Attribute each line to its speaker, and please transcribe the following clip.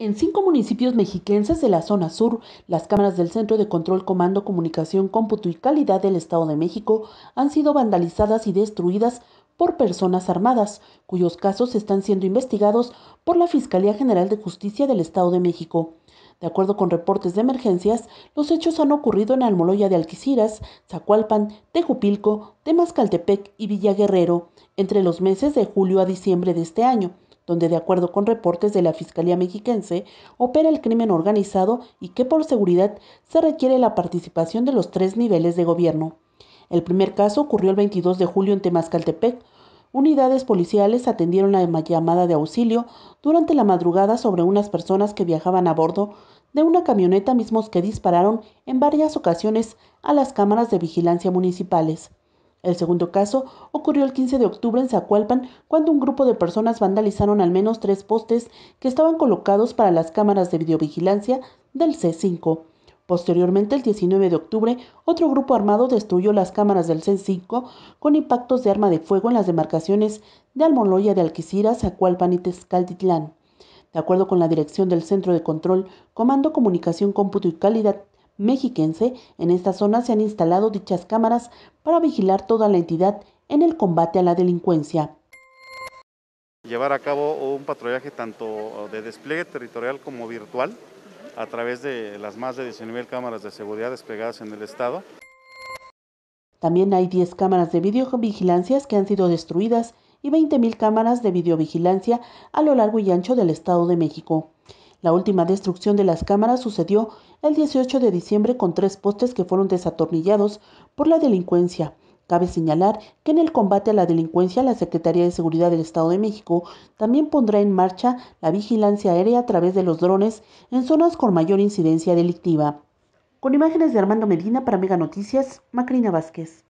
Speaker 1: En cinco municipios mexiquenses de la zona sur, las cámaras del Centro de Control, Comando, Comunicación, Cómputo y Calidad del Estado de México han sido vandalizadas y destruidas por personas armadas, cuyos casos están siendo investigados por la Fiscalía General de Justicia del Estado de México. De acuerdo con reportes de emergencias, los hechos han ocurrido en Almoloya de Alquiciras, Zacualpan, Tejupilco, Temascaltepec y Villa Guerrero, entre los meses de julio a diciembre de este año donde de acuerdo con reportes de la Fiscalía Mexiquense opera el crimen organizado y que por seguridad se requiere la participación de los tres niveles de gobierno. El primer caso ocurrió el 22 de julio en Temazcaltepec. Unidades policiales atendieron la llamada de auxilio durante la madrugada sobre unas personas que viajaban a bordo de una camioneta mismos que dispararon en varias ocasiones a las cámaras de vigilancia municipales. El segundo caso ocurrió el 15 de octubre en Zacualpan, cuando un grupo de personas vandalizaron al menos tres postes que estaban colocados para las cámaras de videovigilancia del C5. Posteriormente, el 19 de octubre, otro grupo armado destruyó las cámaras del C5 con impactos de arma de fuego en las demarcaciones de Almoloya de Alquiciras, Zacualpan y Tezcaltitlán. De acuerdo con la dirección del Centro de Control, Comando, Comunicación, Cómputo y Calidad mexiquense, en esta zona se han instalado dichas cámaras para vigilar toda la entidad en el combate a la delincuencia.
Speaker 2: Llevar a cabo un patrullaje tanto de despliegue territorial como virtual a través de las más de 19.000 cámaras de seguridad desplegadas en el estado.
Speaker 1: También hay 10 cámaras de videovigilancias que han sido destruidas y 20.000 cámaras de videovigilancia a lo largo y ancho del Estado de México. La última destrucción de las cámaras sucedió el 18 de diciembre con tres postes que fueron desatornillados por la delincuencia. Cabe señalar que en el combate a la delincuencia la Secretaría de Seguridad del Estado de México también pondrá en marcha la vigilancia aérea a través de los drones en zonas con mayor incidencia delictiva. Con imágenes de Armando Medina para Mega Noticias, Macrina Vázquez.